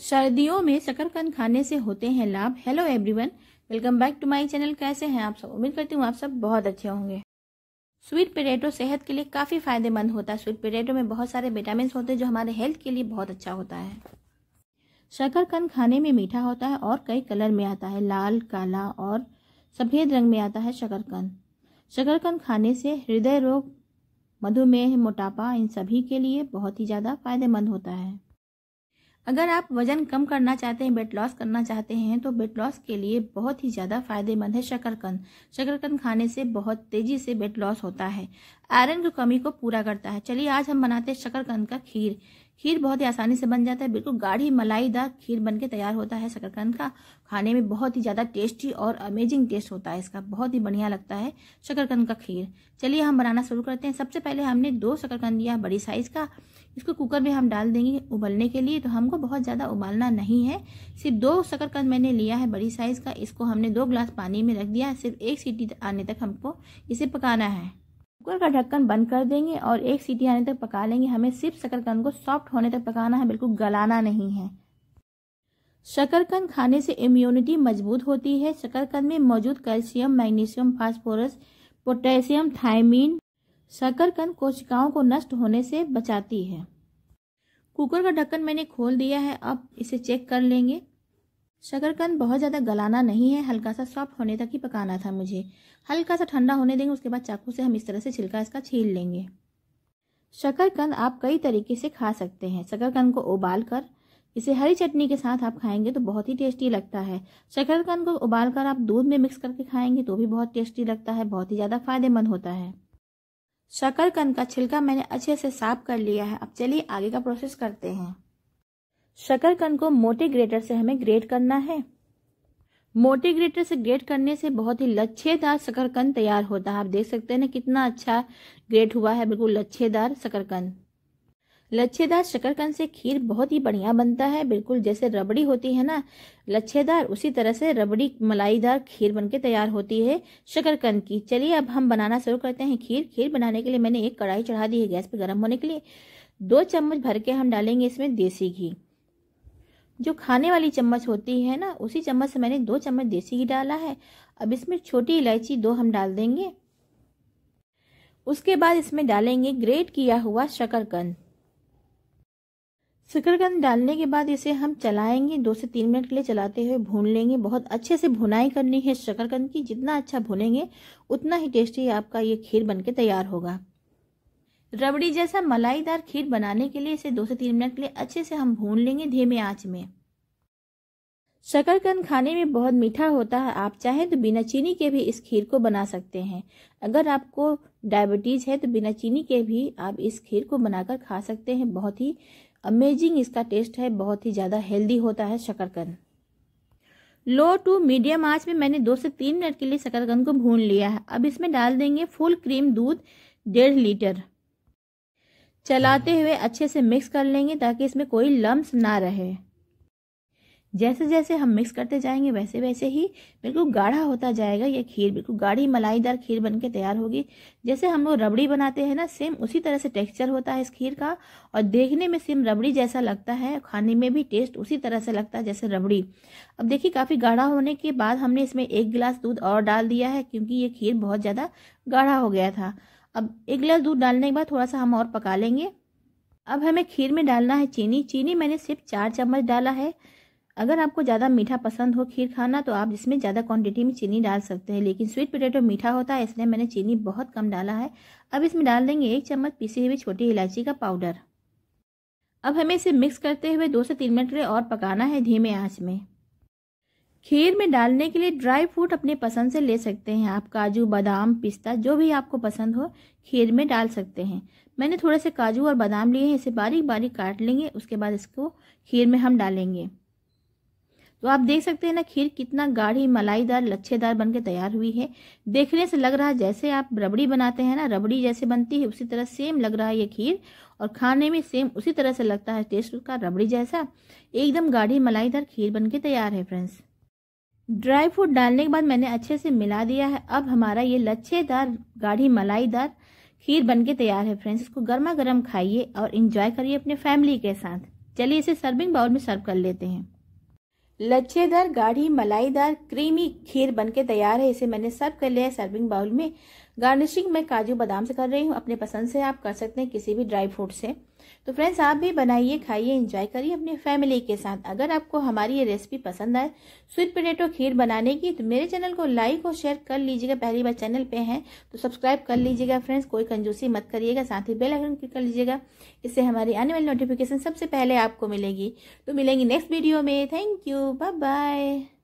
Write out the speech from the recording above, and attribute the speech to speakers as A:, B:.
A: सर्दियों में शकरकंद खाने से होते हैं लाभ hello everyone welcome back to my channel कैसे हैं आप सब उम्मीद करती हूँ आप सब बहुत अच्छे होंगे स्वीट पोटैटो सेहत के लिए काफ़ी फायदेमंद होता है स्वीट पोटैटो में बहुत सारे विटामिन होते हैं जो हमारे हेल्थ के लिए बहुत अच्छा होता है शकरकंद खाने में मीठा होता है और कई कलर में आता है लाल काला और सफ़ेद रंग में आता है शकरकंद शकरकंद खाने से हृदय रोग मधुमेह मोटापा इन सभी के लिए बहुत ही ज़्यादा फायदेमंद होता है अगर आप वजन कम करना चाहते हैं वेट लॉस करना चाहते हैं तो वेट लॉस के लिए बहुत ही ज़्यादा फायदेमंद है शकरकंद शकरकंद खाने से बहुत तेज़ी से वेट लॉस होता है आयरन की कमी को पूरा करता है चलिए आज हम बनाते हैं शकरकंद का खीर खीर बहुत ही आसानी से बन जाता है बिल्कुल गाढ़ी मलाईदार खीर बन के तैयार होता है शकरकंद का खाने में बहुत ही ज़्यादा टेस्टी और अमेजिंग टेस्ट होता है इसका बहुत ही बढ़िया लगता है शकरकंद का खीर चलिए हम बनाना शुरू करते हैं सबसे पहले हमने दो शकरकंद लिया बड़ी साइज़ का इसको कुकर में हम डाल देंगे उबलने के लिए तो हमको बहुत ज़्यादा उबालना नहीं है सिर्फ दो शकरकंद मैंने लिया है बड़ी साइज़ का इसको हमने दो ग्लास पानी में रख दिया सिर्फ एक सीटी आने तक हमको इसे पकाना है कुकर का ढक्कन बंद कर देंगे और एक सीटी आने तक पका लेंगे हमें सिर्फ शकरकंद को सॉफ्ट होने तक पकाना है बिल्कुल गलाना नहीं है शकरकंद खाने से इम्यूनिटी मजबूत होती है शकरकंद में मौजूद calcium magnesium phosphorus potassium thiamine शकरकंद कोशिकाओं को नष्ट होने से बचाती है कुकर का ढक्कन मैंने खोल दिया है अब इसे चेक कर लेंगे शकरकंद बहुत ज़्यादा गलाना नहीं है हल्का सा सॉफ्ट होने तक ही पकाना था मुझे हल्का सा ठंडा होने देंगे उसके बाद चाकू से हम इस तरह से छिलका इसका छील लेंगे शकरकंद आप कई तरीके से खा सकते हैं शकरकंद को उबाल कर इसे हरी चटनी के साथ आप खाएंगे तो बहुत ही टेस्टी लगता है शकरकंद को उबाल कर आप दूध में मिक्स करके खाएंगे तो भी बहुत टेस्टी लगता है बहुत ही ज़्यादा फायदेमंद होता है शकरकंद का छिलका मैंने अच्छे से साफ कर लिया है अब चलिए आगे का प्रोसेस करते हैं शकरकंद को मोटे ग्रेटर से हमें ग्रेट करना है मोटे ग्रेटर से ग्रेट करने से बहुत ही लच्छेदार शकरकंद तैयार होता है आप देख सकते हैं ना कितना अच्छा ग्रेट हुआ है बिल्कुल लच्छेदार शकरकंद लच्छेदार शकरकंद से खीर बहुत ही बढ़िया बनता है बिल्कुल जैसे रबड़ी होती है ना लच्छेदार उसी तरह से रबड़ी मलाईदार खीर बनके तैयार होती है शकरकंद की चलिए अब हम बनाना शुरू करते हैं खीर खीर बनाने के लिए मैंने एक कढ़ाई चढ़ा दी है गैस पर गर्म होने के लिए दो चम्मच भर के हम डालेंगे इसमें देसी घी जो खाने वाली चम्मच होती है ना उसी चम्मच से मैंने दो चम्मच देसी घी डाला है अब इसमें छोटी इलायची दो हम डाल देंगे उसके बाद इसमें डालेंगे ग्रेट किया हुआ शकरकंद शकरकंद डालने के बाद इसे हम चलाएंगे दो से तीन मिनट के लिए चलाते हुए भून लेंगे बहुत अच्छे से भुनाई करनी है शकरकंद की जितना अच्छा भुनेंगे उतना ही टेस्टी आपका ये खीर बनके तैयार होगा रबड़ी जैसा मलाईदार खीर बनाने के लिए इसे दो से तीन मिनट के लिए अच्छे से हम भून लेंगे धीमे आंच में शकरकंद खाने में बहुत मीठा होता है आप चाहें तो बिना चीनी के भी इस खीर को बना सकते हैं अगर आपको डायबिटीज़ है तो बिना चीनी के भी आप इस खीर को बनाकर खा सकते हैं बहुत ही अमेजिंग इसका टेस्ट है बहुत ही ज़्यादा हेल्दी होता है शकरकंद लो टू मीडियम आंच में मैंने दो से तीन मिनट के लिए शकरकंद को भून लिया है अब इसमें डाल देंगे फुल क्रीम दूध डेढ़ लीटर चलाते हुए अच्छे से मिक्स कर लेंगे ताकि इसमें कोई लम्स ना रहे जैसे जैसे हम मिक्स करते जाएंगे वैसे वैसे ही बिल्कुल गाढ़ा होता जाएगा ये खीर बिल्कुल गाढ़ी मलाईदार खीर बन के तैयार होगी जैसे हम लोग रबड़ी बनाते हैं ना सेम उसी तरह से टेक्सचर होता है इस खीर का और देखने में सेम रबड़ी जैसा लगता है खाने में भी टेस्ट उसी तरह से लगता है जैसे रबड़ी अब देखिए काफ़ी गाढ़ा होने के बाद हमने इसमें एक गिलास दूध और डाल दिया है क्योंकि ये खीर बहुत ज़्यादा गाढ़ा हो गया था अब एक गिलास दूध डालने के बाद थोड़ा सा हम और पका लेंगे अब हमें खीर में डालना है चीनी चीनी मैंने सिर्फ चार चम्मच डाला है अगर आपको ज़्यादा मीठा पसंद हो खीर खाना तो आप इसमें ज़्यादा क्वांटिटी में चीनी डाल सकते हैं लेकिन स्वीट पोटैटो मीठा होता है इसलिए मैंने चीनी बहुत कम डाला है अब इसमें डाल देंगे एक चम्मच पीसी हुई छोटी इलायची का पाउडर अब हमें इसे मिक्स करते हुए दो से तीन मिनट और पकाना है धीमे आँच में खीर में डालने के लिए ड्राई फ्रूट अपने पसंद से ले सकते हैं आप काजू बादाम पिस्ता जो भी आपको पसंद हो खीर में डाल सकते हैं मैंने थोड़े से काजू और बादाम लिए हैं इसे बारीक बारीक काट लेंगे उसके बाद इसको खीर में हम डालेंगे तो आप देख सकते हैं ना खीर कितना गाढ़ी मलाईदार लच्छेदार बन के तैयार हुई है देखने से लग रहा है जैसे आप रबड़ी बनाते हैं ना रबड़ी जैसे बनती है उसी तरह सेम लग रहा है ये खीर और खाने में सेम उसी तरह से लगता है टेस्ट उसका रबड़ी जैसा एकदम गाढ़ी मलाईदार खीर बन के तैयार है फ्रेंड्स ड्राई फ्रूट डालने के बाद मैंने अच्छे से मिला दिया है अब हमारा ये लच्छेदार गाढ़ी मलाईदार खीर बनके तैयार है फ्रेंड्स इसको गर्मा गर्म खाइए और इंजॉय करिए अपने फैमिली के साथ चलिए इसे सर्विंग बाउल में सर्व कर लेते हैं लच्छेदार गाढ़ी मलाईदार क्रीमी खीर बनके तैयार है इसे मैंने सर्व कर लिया है सर्विंग बाउल में गार्निशिंग मैं काजू बादाम से कर रही हूँ अपने पसंद से आप कर सकते हैं किसी भी ड्राई फ्रूट से तो फ्रेंड्स आप भी बनाइए खाइए इंजॉय करिए अपने फैमिली के साथ अगर आपको हमारी ये रेसिपी पसंद आए स्वीट पोटेटो खीर बनाने की तो मेरे चैनल को लाइक और शेयर कर लीजिएगा पहली बार चैनल पे हैं तो सब्सक्राइब कर लीजिएगा फ्रेंड्स कोई कंजूसी मत करिएगा साथ ही बेल आइकन क्लिक कर लीजिएगा इससे हमारी आने वाली नोटिफिकेशन सबसे पहले आपको मिलेगी तो मिलेंगी नेक्स्ट वीडियो में थैंक यू बाय बाय